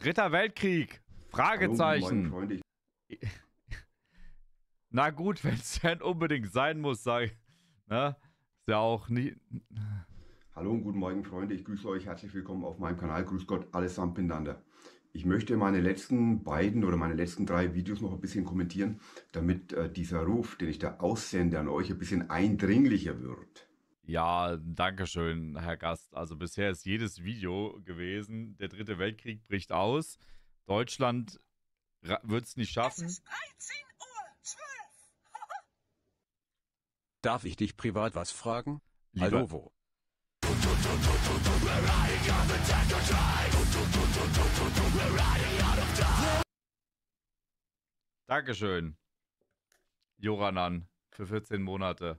Dritter Weltkrieg? Fragezeichen. Hallo, Na gut, wenn es denn unbedingt sein muss, sage ne? Ist ja auch nie. Hallo und guten Morgen, Freunde. Ich grüße euch. Herzlich willkommen auf meinem Kanal. Grüß Gott, allesamt miteinander. Ich möchte meine letzten beiden oder meine letzten drei Videos noch ein bisschen kommentieren, damit äh, dieser Ruf, den ich da aussende an euch, ein bisschen eindringlicher wird. Ja, danke schön, Herr Gast. Also bisher ist jedes Video gewesen, der Dritte Weltkrieg bricht aus, Deutschland wird es nicht schaffen. Es ist 13.12 Uhr 12. Darf ich dich privat was fragen? Lieber Hallo wo? Dankeschön, Joranan, für 14 Monate.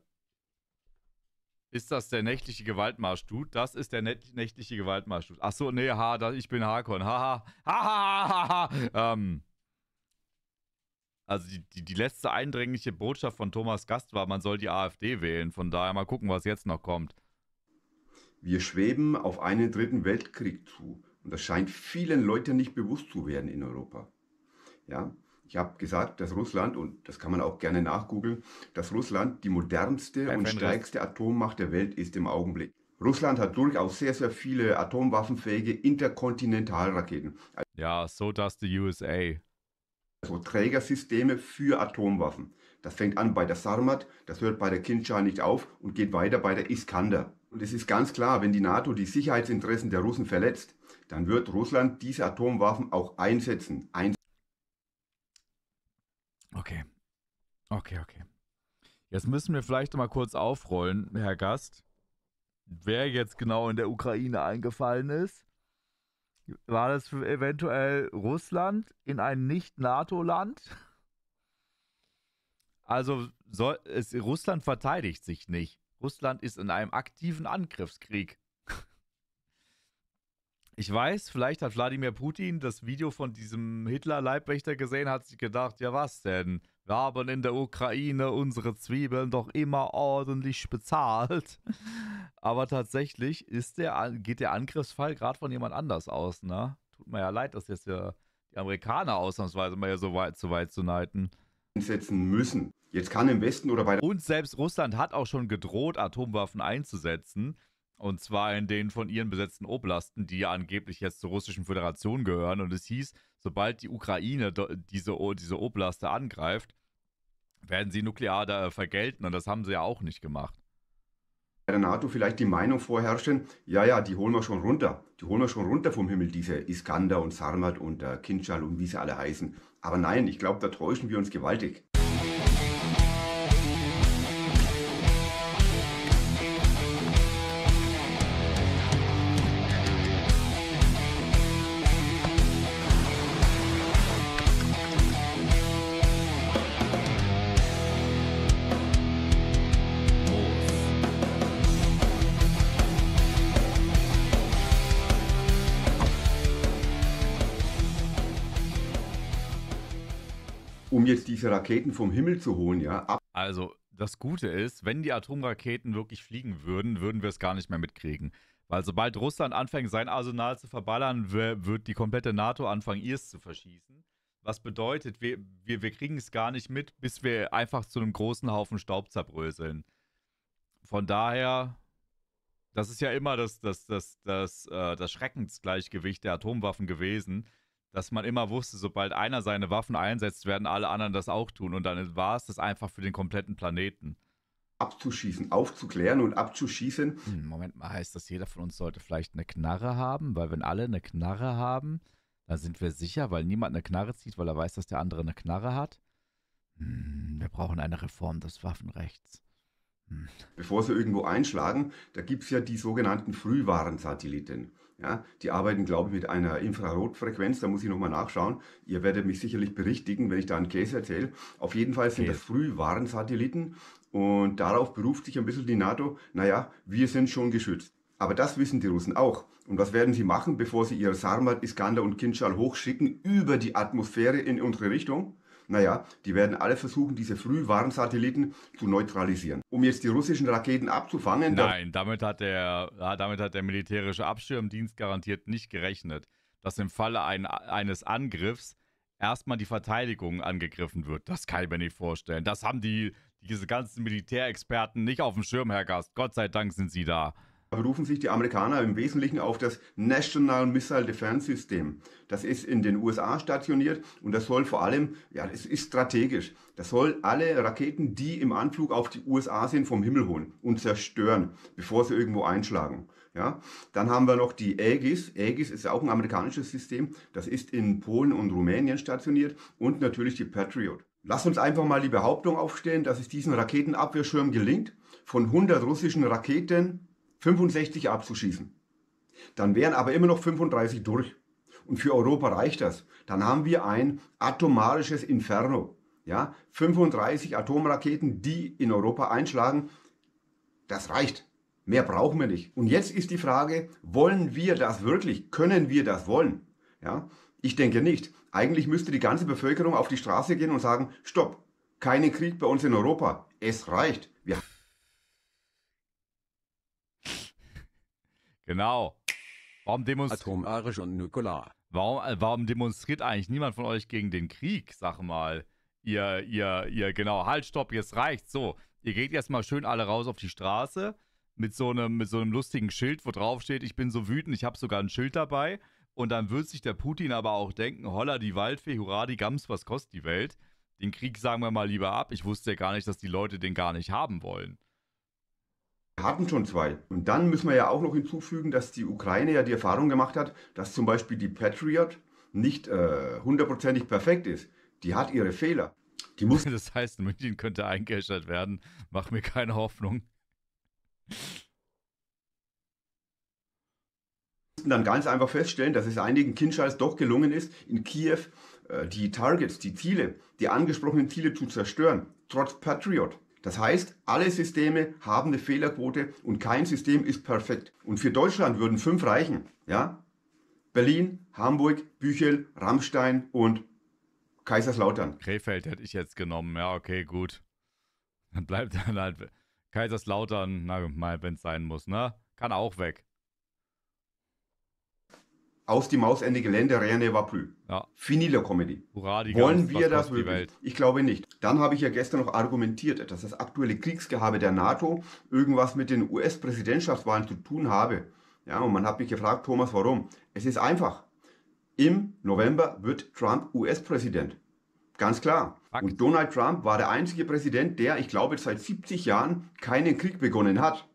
Ist das der nächtliche Gewaltmarsch, du? Das ist der nächtliche Gewaltmarsch, du. Achso, nee, ha, da, ich bin Hakon. Haha. Haha. Ha, ha, ha, ähm. Also die, die, die, letzte eindringliche Botschaft von Thomas Gast war, man soll die AfD wählen. Von daher mal gucken, was jetzt noch kommt. Wir schweben auf einen dritten Weltkrieg zu. Und das scheint vielen Leuten nicht bewusst zu werden in Europa. Ja, ich habe gesagt, dass Russland, und das kann man auch gerne nachgoogeln, dass Russland die modernste und stärkste Atommacht der Welt ist im Augenblick. Russland hat durchaus sehr, sehr viele atomwaffenfähige Interkontinentalraketen. Ja, so does the USA. Also Trägersysteme für Atomwaffen. Das fängt an bei der Sarmat, das hört bei der Kinschar nicht auf und geht weiter bei der Iskander. Und es ist ganz klar, wenn die NATO die Sicherheitsinteressen der Russen verletzt, dann wird Russland diese Atomwaffen auch einsetzen. Ein Okay. Okay, okay. Jetzt müssen wir vielleicht mal kurz aufrollen, Herr Gast, wer jetzt genau in der Ukraine eingefallen ist. War das eventuell Russland in ein Nicht-NATO-Land? Also soll, es, Russland verteidigt sich nicht. Russland ist in einem aktiven Angriffskrieg. Ich weiß, vielleicht hat Wladimir Putin das Video von diesem Hitler-Leibwächter gesehen, hat sich gedacht, ja was denn? Wir haben in der Ukraine unsere Zwiebeln doch immer ordentlich bezahlt. Aber tatsächlich ist der, geht der Angriffsfall gerade von jemand anders aus, ne? Tut mir ja leid, dass jetzt ja die Amerikaner ausnahmsweise mal ja so weit zu weit zu neiten. Setzen müssen. Jetzt kann im Westen oder bei Und selbst Russland hat auch schon gedroht, Atomwaffen einzusetzen. Und zwar in den von ihren besetzten Oblasten, die ja angeblich jetzt zur russischen Föderation gehören. Und es hieß, sobald die Ukraine diese, diese Oblaste angreift, werden sie nuklear da äh, vergelten. Und das haben sie ja auch nicht gemacht. Bei der NATO vielleicht die Meinung vorherrschen, ja, ja, die holen wir schon runter. Die holen wir schon runter vom Himmel, diese Iskander und Sarmat und äh, Kinschal und wie sie alle heißen. Aber nein, ich glaube, da täuschen wir uns gewaltig. jetzt diese Raketen vom Himmel zu holen, ja. Ab also, das Gute ist, wenn die Atomraketen wirklich fliegen würden, würden wir es gar nicht mehr mitkriegen. Weil sobald Russland anfängt, sein Arsenal zu verballern, wird die komplette NATO anfangen, ihr es zu verschießen. Was bedeutet, wir, wir, wir kriegen es gar nicht mit, bis wir einfach zu einem großen Haufen Staub zerbröseln. Von daher, das ist ja immer das, das, das, das, das, äh, das Schreckensgleichgewicht der Atomwaffen gewesen dass man immer wusste, sobald einer seine Waffen einsetzt, werden alle anderen das auch tun. Und dann war es das einfach für den kompletten Planeten. Abzuschießen, aufzuklären und abzuschießen. Hm, Moment mal, heißt das, jeder von uns sollte vielleicht eine Knarre haben? Weil wenn alle eine Knarre haben, dann sind wir sicher, weil niemand eine Knarre zieht, weil er weiß, dass der andere eine Knarre hat. Hm, wir brauchen eine Reform des Waffenrechts. Hm. Bevor sie irgendwo einschlagen, da gibt es ja die sogenannten Frühwarnsatelliten. Ja, die arbeiten, glaube ich, mit einer Infrarotfrequenz. Da muss ich nochmal nachschauen. Ihr werdet mich sicherlich berichtigen, wenn ich da einen Case erzähle. Auf jeden Fall sind okay. das Frühwarnsatelliten und darauf beruft sich ein bisschen die NATO. Naja, wir sind schon geschützt. Aber das wissen die Russen auch. Und was werden sie machen, bevor sie ihre Sarmat, Iskander und Kinschal hochschicken über die Atmosphäre in unsere Richtung? Naja, die werden alle versuchen, diese Frühwarnsatelliten zu neutralisieren. Um jetzt die russischen Raketen abzufangen. Nein, damit hat der, ah, damit hat der militärische Abschirmdienst garantiert nicht gerechnet, dass im Falle ein, eines Angriffs erstmal die Verteidigung angegriffen wird. Das kann ich mir nicht vorstellen. Das haben die, diese ganzen Militärexperten nicht auf dem Schirm, Herr Gast. Gott sei Dank sind sie da berufen sich die Amerikaner im Wesentlichen auf das National Missile Defense System. Das ist in den USA stationiert und das soll vor allem, ja, es ist strategisch. Das soll alle Raketen, die im Anflug auf die USA sind, vom Himmel holen und zerstören, bevor sie irgendwo einschlagen. Ja, dann haben wir noch die Aegis. Aegis ist auch ein amerikanisches System. Das ist in Polen und Rumänien stationiert und natürlich die Patriot. Lass uns einfach mal die Behauptung aufstellen, dass es diesen Raketenabwehrschirm gelingt, von 100 russischen Raketen 65 abzuschießen. Dann wären aber immer noch 35 durch. Und für Europa reicht das. Dann haben wir ein atomarisches Inferno. Ja, 35 Atomraketen, die in Europa einschlagen, das reicht. Mehr brauchen wir nicht. Und jetzt ist die Frage, wollen wir das wirklich? Können wir das wollen? Ja, ich denke nicht. Eigentlich müsste die ganze Bevölkerung auf die Straße gehen und sagen, stopp, keinen Krieg bei uns in Europa. Es reicht. Wir haben Genau. Warum demonstriert... Atomarisch und Nikola. Warum, äh, warum demonstriert eigentlich niemand von euch gegen den Krieg, sag mal? Ihr, ihr, ihr, genau, halt, stopp, jetzt reicht's. So, ihr geht jetzt mal schön alle raus auf die Straße mit so einem, mit so einem lustigen Schild, wo drauf steht, ich bin so wütend, ich habe sogar ein Schild dabei. Und dann wird sich der Putin aber auch denken, holla die Waldfee, hurra die Gams, was kostet die Welt? Den Krieg sagen wir mal lieber ab. Ich wusste ja gar nicht, dass die Leute den gar nicht haben wollen hatten schon zwei. Und dann müssen wir ja auch noch hinzufügen, dass die Ukraine ja die Erfahrung gemacht hat, dass zum Beispiel die Patriot nicht äh, hundertprozentig äh, perfekt ist. Die hat ihre Fehler. Die muss das heißt, München könnte eingeschaltet werden. Mach mir keine Hoffnung. dann ganz einfach feststellen, dass es einigen Kindschals doch gelungen ist, in Kiew äh, die Targets, die Ziele, die angesprochenen Ziele zu zerstören, trotz Patriot. Das heißt, alle Systeme haben eine Fehlerquote und kein System ist perfekt. Und für Deutschland würden fünf reichen. Ja? Berlin, Hamburg, Büchel, Rammstein und Kaiserslautern. Krefeld hätte ich jetzt genommen. Ja, okay, gut. Dann bleibt dann halt Kaiserslautern, na mal, wenn es sein muss, ne? Kann auch weg aus dem Mausende Gelände, rien ne va plus. Ja. Finile Comedy. Hurra, die Wollen wir das wirklich? Ich glaube nicht. Dann habe ich ja gestern noch argumentiert, dass das aktuelle Kriegsgehabe der NATO irgendwas mit den US-Präsidentschaftswahlen zu tun habe. Ja, und man hat mich gefragt, Thomas, warum? Es ist einfach. Im November wird Trump US-Präsident. Ganz klar. Fakt. Und Donald Trump war der einzige Präsident, der, ich glaube, seit 70 Jahren keinen Krieg begonnen hat.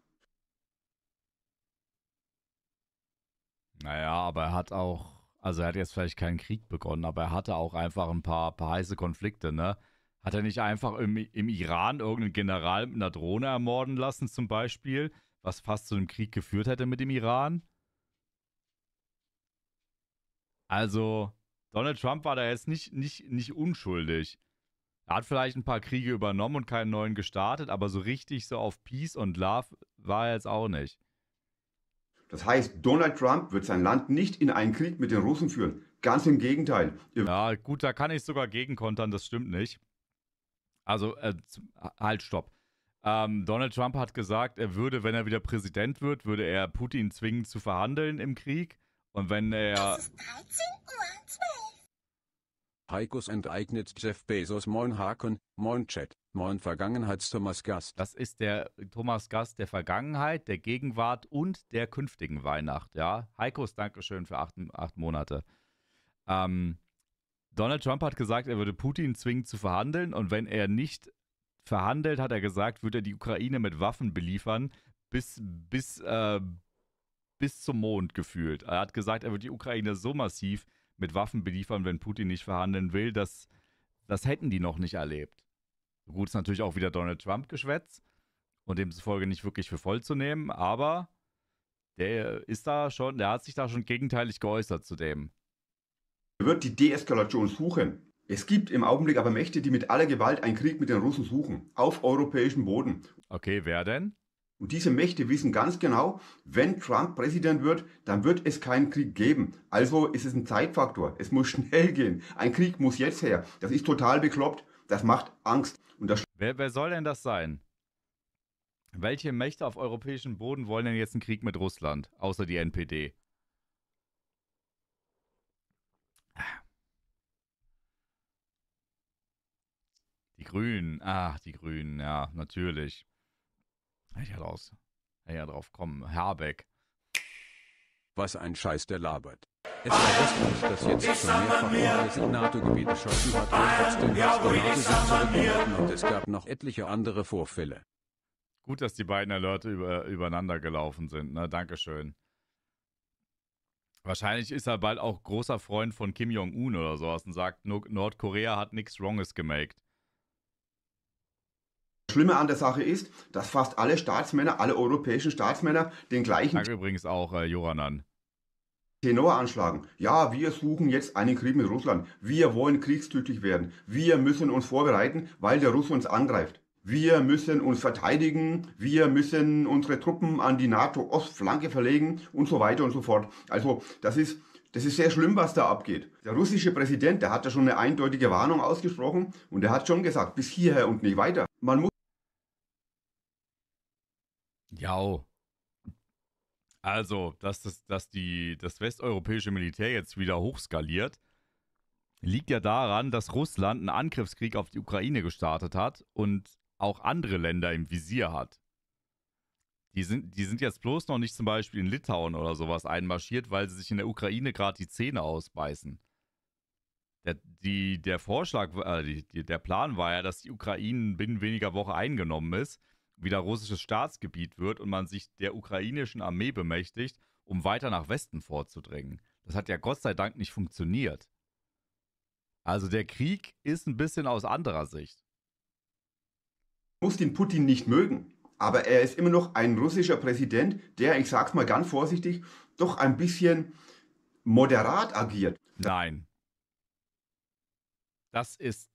Naja, aber er hat auch, also er hat jetzt vielleicht keinen Krieg begonnen, aber er hatte auch einfach ein paar, paar heiße Konflikte, ne? Hat er nicht einfach im, im Iran irgendeinen General mit einer Drohne ermorden lassen, zum Beispiel, was fast zu einem Krieg geführt hätte mit dem Iran? Also, Donald Trump war da jetzt nicht, nicht, nicht unschuldig. Er hat vielleicht ein paar Kriege übernommen und keinen neuen gestartet, aber so richtig so auf Peace und Love war er jetzt auch nicht. Das heißt, Donald Trump wird sein Land nicht in einen Krieg mit den Russen führen. Ganz im Gegenteil. Ja, gut, da kann ich sogar gegenkontern, das stimmt nicht. Also, äh, halt, stopp. Ähm, Donald Trump hat gesagt, er würde, wenn er wieder Präsident wird, würde er Putin zwingen zu verhandeln im Krieg. Und wenn er. Es ist 13 Heikos enteignet Jeff Bezos. Moin Haken, moin Chat. Moin Vergangenheits-Thomas Gast. Das ist der Thomas Gast der Vergangenheit, der Gegenwart und der künftigen Weihnacht. Ja, Heikos Dankeschön für acht, acht Monate. Ähm, Donald Trump hat gesagt, er würde Putin zwingen zu verhandeln und wenn er nicht verhandelt, hat er gesagt, würde er die Ukraine mit Waffen beliefern bis, bis, äh, bis zum Mond gefühlt. Er hat gesagt, er würde die Ukraine so massiv mit Waffen beliefern, wenn Putin nicht verhandeln will, dass das hätten die noch nicht erlebt. Gut, ist natürlich auch wieder Donald Trump-Geschwätz und demzufolge nicht wirklich für voll zu nehmen, aber der ist da schon, der hat sich da schon gegenteilig geäußert zu dem. Er wird die Deeskalation suchen. Es gibt im Augenblick aber Mächte, die mit aller Gewalt einen Krieg mit den Russen suchen, auf europäischem Boden. Okay, wer denn? Und diese Mächte wissen ganz genau, wenn Trump Präsident wird, dann wird es keinen Krieg geben. Also ist es ein Zeitfaktor. Es muss schnell gehen. Ein Krieg muss jetzt her. Das ist total bekloppt. Das macht Angst. Wer, wer soll denn das sein? Welche Mächte auf europäischem Boden wollen denn jetzt einen Krieg mit Russland, außer die NPD? Die Grünen, ach, die Grünen, ja, natürlich. Hätte ja, ja drauf kommen. Herbeck. Was ein Scheiß, der labert. Es war russland, dass jetzt schon mehrfach vorgelesen NATO-Gebiet geschossen hat und es gab noch etliche andere Vorfälle. Gut, dass die beiden Alerte über, übereinander gelaufen sind. Ne? Dankeschön. Wahrscheinlich ist er bald auch großer Freund von Kim Jong-un oder sowas und sagt, Nordkorea hat nichts Wronges gemaked. Schlimme an der Sache ist, dass fast alle Staatsmänner, alle europäischen Staatsmänner den gleichen. Danke übrigens auch, äh, Joranan. Tenor anschlagen. Ja, wir suchen jetzt einen Krieg mit Russland. Wir wollen kriegstüchtig werden. Wir müssen uns vorbereiten, weil der Russe uns angreift. Wir müssen uns verteidigen, wir müssen unsere Truppen an die NATO-Ostflanke verlegen und so weiter und so fort. Also das ist, das ist sehr schlimm, was da abgeht. Der russische Präsident, der hat da schon eine eindeutige Warnung ausgesprochen und er hat schon gesagt, bis hierher und nicht weiter. Man muss... Ja. Also, dass, das, dass die, das westeuropäische Militär jetzt wieder hochskaliert, liegt ja daran, dass Russland einen Angriffskrieg auf die Ukraine gestartet hat und auch andere Länder im Visier hat. Die sind, die sind jetzt bloß noch nicht zum Beispiel in Litauen oder sowas einmarschiert, weil sie sich in der Ukraine gerade die Zähne ausbeißen. Der, die, der Vorschlag, äh, die, der Plan war ja, dass die Ukraine binnen weniger Woche eingenommen ist wieder russisches Staatsgebiet wird und man sich der ukrainischen Armee bemächtigt, um weiter nach Westen vorzudrängen. Das hat ja Gott sei Dank nicht funktioniert. Also der Krieg ist ein bisschen aus anderer Sicht. Muss den Putin nicht mögen, aber er ist immer noch ein russischer Präsident, der, ich sag's mal ganz vorsichtig, doch ein bisschen moderat agiert. Nein. Das ist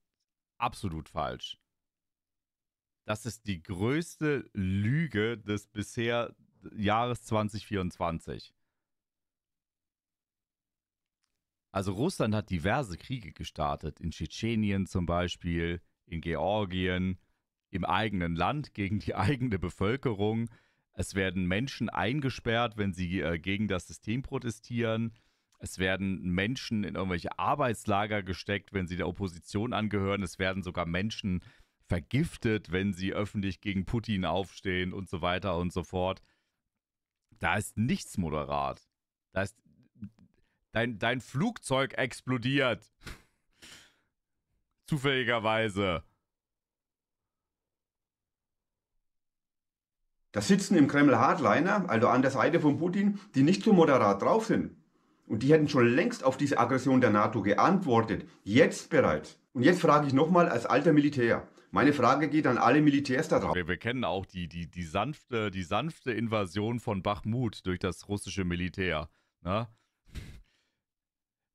absolut falsch das ist die größte Lüge des bisher Jahres 2024. Also Russland hat diverse Kriege gestartet, in Tschetschenien zum Beispiel, in Georgien, im eigenen Land gegen die eigene Bevölkerung. Es werden Menschen eingesperrt, wenn sie äh, gegen das System protestieren. Es werden Menschen in irgendwelche Arbeitslager gesteckt, wenn sie der Opposition angehören. Es werden sogar Menschen vergiftet, wenn sie öffentlich gegen Putin aufstehen und so weiter und so fort. Da ist nichts moderat. Da ist dein, dein Flugzeug explodiert. Zufälligerweise. Da sitzen im Kreml Hardliner, also an der Seite von Putin, die nicht so moderat drauf sind. Und die hätten schon längst auf diese Aggression der NATO geantwortet. Jetzt bereits. Und jetzt frage ich nochmal als alter Militär. Meine Frage geht an alle Militärs da draußen. Wir, wir, kennen auch die, die, die, sanfte, die sanfte Invasion von Bachmut durch das russische Militär. Na? Ne?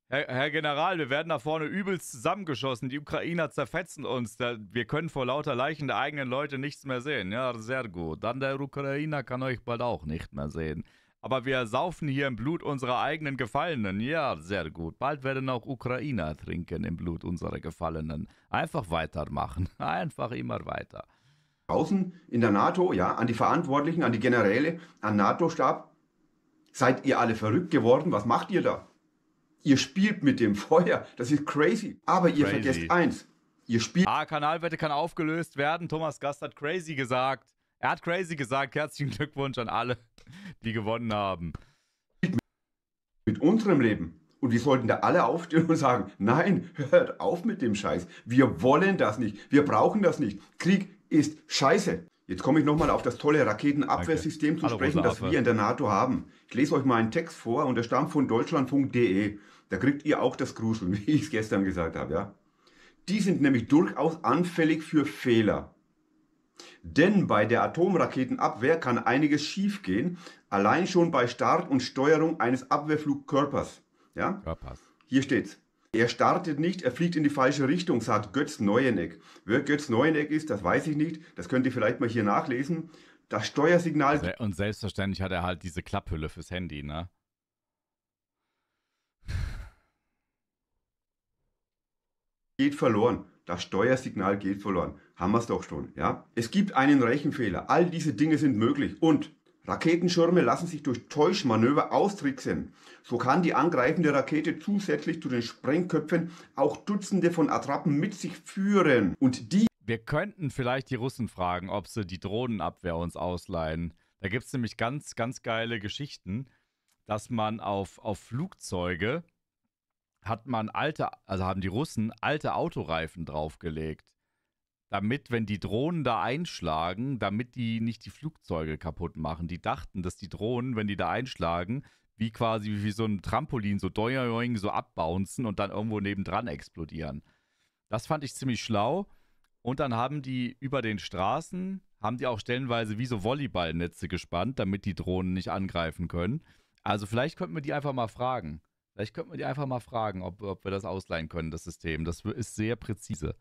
Herr, Herr, General, wir werden da vorne übelst zusammengeschossen. Die Ukrainer zerfetzen uns. Da, wir können vor lauter Leichen der eigenen Leute nichts mehr sehen. Ja, sehr gut. Dann der Ukrainer kann euch bald auch nicht mehr sehen aber wir saufen hier im Blut unserer eigenen Gefallenen. Ja, sehr gut. Bald werden auch Ukrainer trinken im Blut unserer Gefallenen. Einfach weitermachen. Einfach immer weiter. Außen in der NATO, ja, an die Verantwortlichen, an die Generäle, an NATO-Stab. Seid ihr alle verrückt geworden? Was macht ihr da? Ihr spielt mit dem Feuer. Das ist crazy. Aber ihr crazy. vergesst eins. Ihr spielt. Ah, Kanalwette kann aufgelöst werden. Thomas Gast hat crazy gesagt. Er hat crazy gesagt. Herzlichen Glückwunsch an alle, die gewonnen haben. Mit unserem Leben. Und wir sollten da alle aufstehen und sagen, nein, hört auf mit dem Scheiß. Wir wollen das nicht. Wir brauchen das nicht. Krieg ist scheiße. Jetzt komme ich nochmal auf das tolle Raketenabwehrsystem zu Hallo, sprechen, das Abwehr. wir in der NATO haben. Ich lese euch mal einen Text vor und der stammt von deutschlandfunk.de. Da kriegt ihr auch das Gruseln, wie ich es gestern gesagt habe. Ja? Die sind nämlich durchaus anfällig für Fehler. Denn bei der Atomraketenabwehr kann einiges schiefgehen, allein schon bei Start und Steuerung eines Abwehrflugkörpers. Ja? Körpers. Hier steht's. Er startet nicht, er fliegt in die falsche Richtung, sagt Götz Neueneck. Wer Götz Neueneck ist, das weiß ich nicht. Das könnt ihr vielleicht mal hier nachlesen. Das Steuersignal. Und selbstverständlich hat er halt diese Klapphülle fürs Handy, ne? Geht verloren. Das Steuersignal geht verloren. Haben wir es doch schon, ja? Es gibt einen Rechenfehler. All diese Dinge sind möglich. Und Raketenschirme lassen sich durch Täuschmanöver austricksen. So kann die angreifende Rakete zusätzlich zu den Sprengköpfen auch Dutzende von Attrappen mit sich führen. Und die. Wir könnten vielleicht die Russen fragen, ob sie die Drohnenabwehr uns ausleihen. Da gibt es nämlich ganz, ganz geile Geschichten, dass man auf, auf Flugzeuge hat man alte, also haben die Russen alte Autoreifen draufgelegt. Damit, wenn die Drohnen da einschlagen, damit die nicht die Flugzeuge kaputt machen. Die dachten, dass die Drohnen, wenn die da einschlagen, wie quasi wie so ein Trampolin, so doing, so abbouncen und dann irgendwo nebendran explodieren. Das fand ich ziemlich schlau. Und dann haben die über den Straßen, haben die auch stellenweise wie so Volleyballnetze gespannt, damit die Drohnen nicht angreifen können. Also vielleicht könnten wir die einfach mal fragen. Vielleicht könnten wir die einfach mal fragen, ob, ob wir das ausleihen können, das System. Das ist sehr präzise.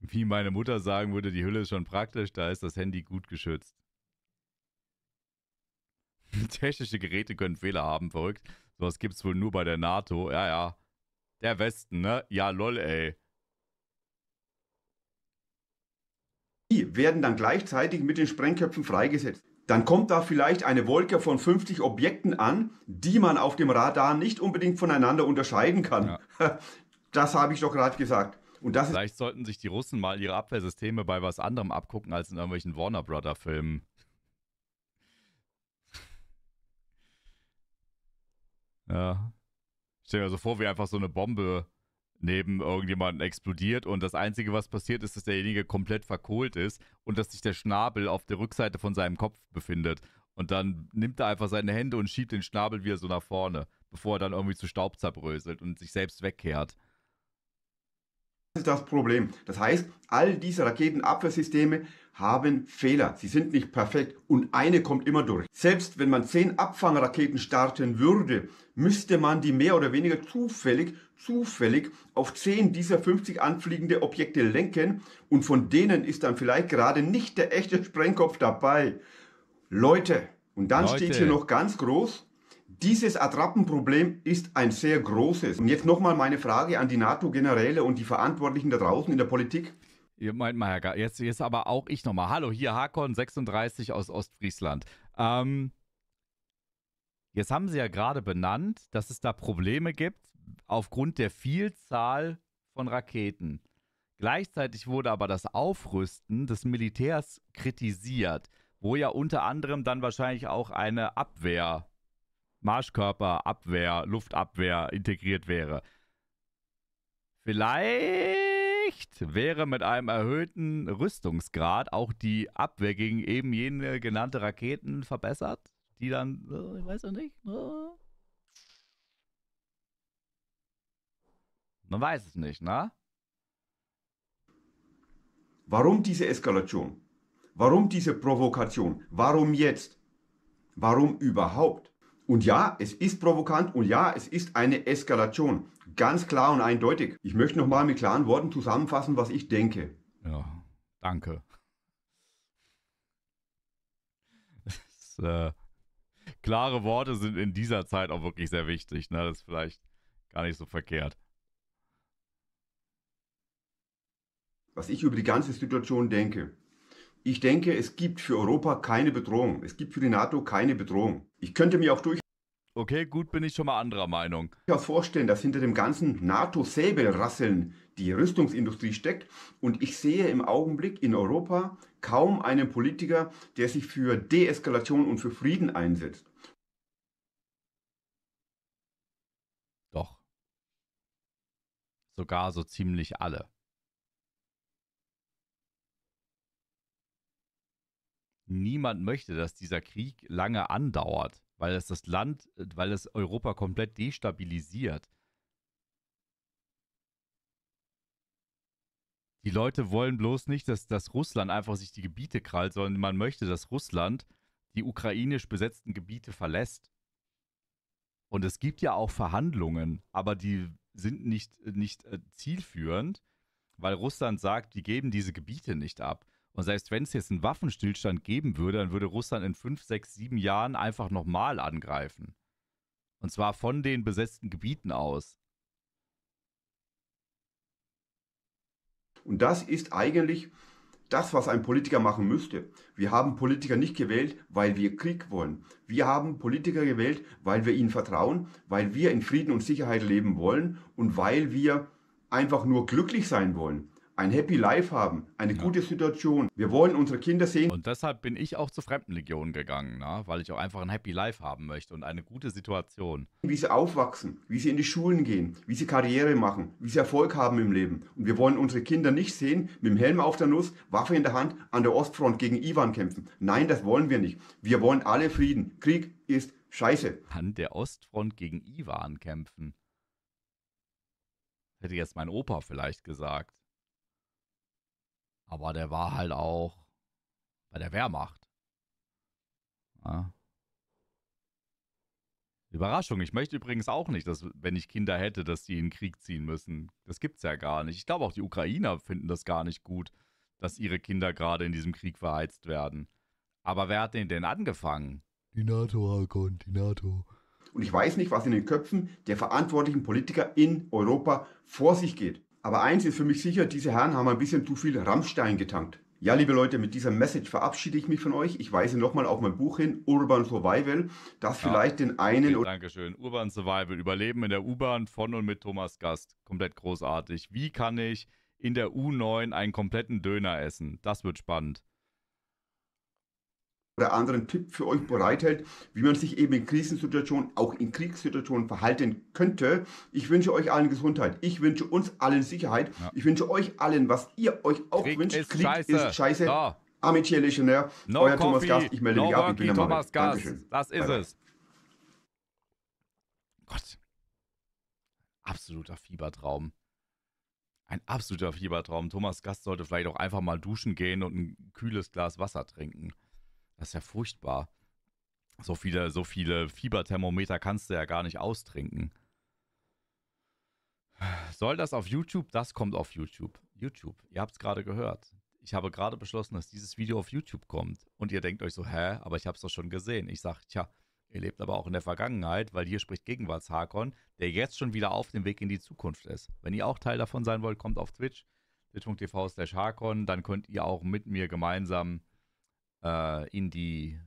Wie meine Mutter sagen würde, die Hülle ist schon praktisch, da ist das Handy gut geschützt. Technische Geräte können Fehler haben, verrückt. Sowas gibt es wohl nur bei der NATO. Ja, ja. Der Westen, ne? Ja, lol, ey. Die werden dann gleichzeitig mit den Sprengköpfen freigesetzt dann kommt da vielleicht eine Wolke von 50 Objekten an, die man auf dem Radar nicht unbedingt voneinander unterscheiden kann. Ja. Das habe ich doch gerade gesagt. Und das vielleicht sollten sich die Russen mal ihre Abwehrsysteme bei was anderem abgucken als in irgendwelchen Warner Brother Filmen. Ja. Ich stell mir so vor, wie einfach so eine Bombe neben irgendjemanden explodiert und das Einzige, was passiert ist, dass derjenige komplett verkohlt ist und dass sich der Schnabel auf der Rückseite von seinem Kopf befindet. Und dann nimmt er einfach seine Hände und schiebt den Schnabel wieder so nach vorne, bevor er dann irgendwie zu Staub zerbröselt und sich selbst wegkehrt ist das Problem. Das heißt, all diese Raketenabwehrsysteme haben Fehler. Sie sind nicht perfekt und eine kommt immer durch. Selbst wenn man zehn Abfangraketen starten würde, müsste man die mehr oder weniger zufällig, zufällig auf zehn dieser 50 anfliegende Objekte lenken und von denen ist dann vielleicht gerade nicht der echte Sprengkopf dabei. Leute, und dann Leute. steht hier noch ganz groß, dieses Attrappenproblem ist ein sehr großes. Und jetzt nochmal meine Frage an die NATO-Generäle und die Verantwortlichen da draußen in der Politik. Ihr meint mal, Herr jetzt, jetzt aber auch ich nochmal. Hallo, hier Hakon 36 aus Ostfriesland. Ähm, jetzt haben Sie ja gerade benannt, dass es da Probleme gibt aufgrund der Vielzahl von Raketen. Gleichzeitig wurde aber das Aufrüsten des Militärs kritisiert, wo ja unter anderem dann wahrscheinlich auch eine Abwehr Marschkörper, Abwehr, Luftabwehr integriert wäre. Vielleicht wäre mit einem erhöhten Rüstungsgrad auch die Abwehr gegen eben jene genannte Raketen verbessert, die dann, äh, ich weiß noch nicht, ne? man weiß es nicht, ne? Warum diese Eskalation? Warum diese Provokation? Warum jetzt? Warum überhaupt? Und ja, es ist provokant und ja, es ist eine Eskalation. Ganz klar und eindeutig. Ich möchte nochmal mit klaren Worten zusammenfassen, was ich denke. Ja, danke. Das, äh, klare Worte sind in dieser Zeit auch wirklich sehr wichtig. Ne? Das ist vielleicht gar nicht so verkehrt. Was ich über die ganze Situation denke. Ich denke, es gibt für Europa keine Bedrohung. Es gibt für die NATO keine Bedrohung. Ich könnte mir auch durch Okay, gut bin ich schon mal anderer Meinung. Ich kann mir vorstellen, dass hinter dem ganzen NATO-Säbelrasseln die Rüstungsindustrie steckt. Und ich sehe im Augenblick in Europa kaum einen Politiker, der sich für Deeskalation und für Frieden einsetzt. Doch. Sogar so ziemlich alle. niemand möchte, dass dieser Krieg lange andauert, weil es das Land, äh, weil es Europa komplett destabilisiert. Die Leute wollen bloß nicht, dass, dass Russland einfach sich die Gebiete krallt, sondern man möchte, dass Russland die ukrainisch besetzten Gebiete verlässt. Und es gibt ja auch Verhandlungen, aber die sind nicht, nicht äh, zielführend, weil Russland sagt, die geben diese Gebiete nicht ab. Und selbst wenn es jetzt einen Waffenstillstand geben würde, dann würde Russland in fünf, sechs, sieben Jahren einfach nochmal angreifen. Und zwar von den besetzten Gebieten aus. Und das ist eigentlich das, was ein Politiker machen müsste. Wir haben Politiker nicht gewählt, weil wir Krieg wollen. Wir haben Politiker gewählt, weil wir ihnen vertrauen, weil wir in Frieden und Sicherheit leben wollen und weil wir einfach nur glücklich sein wollen ein Happy Life haben, eine ja. gute Situation. Wir wollen unsere Kinder sehen. Und deshalb bin ich auch zur Fremdenlegion gegangen, na? weil ich auch einfach ein Happy Life haben möchte und eine gute Situation. Wie sie aufwachsen, wie sie in die Schulen gehen, wie sie Karriere machen, wie sie Erfolg haben im Leben. Und wir wollen unsere Kinder nicht sehen, mit dem Helm auf der Nuss, Waffe in der Hand, an der Ostfront gegen Iwan kämpfen. Nein, das wollen wir nicht. Wir wollen alle Frieden. Krieg ist Scheiße. An der Ostfront gegen Iwan kämpfen. Hätte jetzt mein Opa vielleicht gesagt. Aber der war halt auch bei der Wehrmacht. Ja. Überraschung. Ich möchte übrigens auch nicht, dass, wenn ich Kinder hätte, dass die in den Krieg ziehen müssen. Das gibt's ja gar nicht. Ich glaube, auch die Ukrainer finden das gar nicht gut, dass ihre Kinder gerade in diesem Krieg verheizt werden. Aber wer hat den denn angefangen? Die NATO, Hakon, die NATO. Und ich weiß nicht, was in den Köpfen der verantwortlichen Politiker in Europa vor sich geht. Aber eins ist für mich sicher, diese Herren haben ein bisschen zu viel Rammstein getankt. Ja, liebe Leute, mit dieser Message verabschiede ich mich von euch. Ich weise nochmal auf mein Buch hin, Urban Survival, das ja, vielleicht den einen... Okay, Dankeschön. Urban Survival, Überleben in der U-Bahn von und mit Thomas Gast. Komplett großartig. Wie kann ich in der U9 einen kompletten Döner essen? Das wird spannend oder anderen Tipp für euch bereithält, wie man sich eben in Krisensituationen, auch in Kriegssituationen verhalten könnte. Ich wünsche euch allen Gesundheit. Ich wünsche uns allen Sicherheit. Ja. Ich wünsche euch allen, was ihr euch auch Krieg wünscht. Ist Krieg scheiße. ist scheiße. Ja. Amit Legionär, no euer Coffee, Thomas Gast. Ich melde no mich ab. Ich bin der Thomas Gast. Dankeschön. Das ist Bye. es. Gott. Absoluter Fiebertraum. Ein absoluter Fiebertraum. Thomas Gast sollte vielleicht auch einfach mal duschen gehen und ein kühles Glas Wasser trinken. Das ist ja furchtbar. So viele, so viele Fieberthermometer kannst du ja gar nicht austrinken. Soll das auf YouTube? Das kommt auf YouTube. YouTube, ihr habt es gerade gehört. Ich habe gerade beschlossen, dass dieses Video auf YouTube kommt. Und ihr denkt euch so, hä, aber ich habe es doch schon gesehen. Ich sage, tja, ihr lebt aber auch in der Vergangenheit, weil hier spricht Gegenwarts Hakon, der jetzt schon wieder auf dem Weg in die Zukunft ist. Wenn ihr auch Teil davon sein wollt, kommt auf Twitch, twitch.tv slash Hakon, dann könnt ihr auch mit mir gemeinsam äh, in die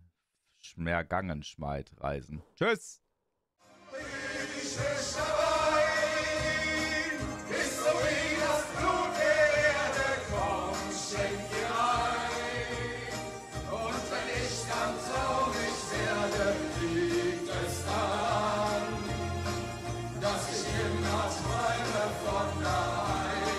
Schmergangenschmeid reisen. Tschüss!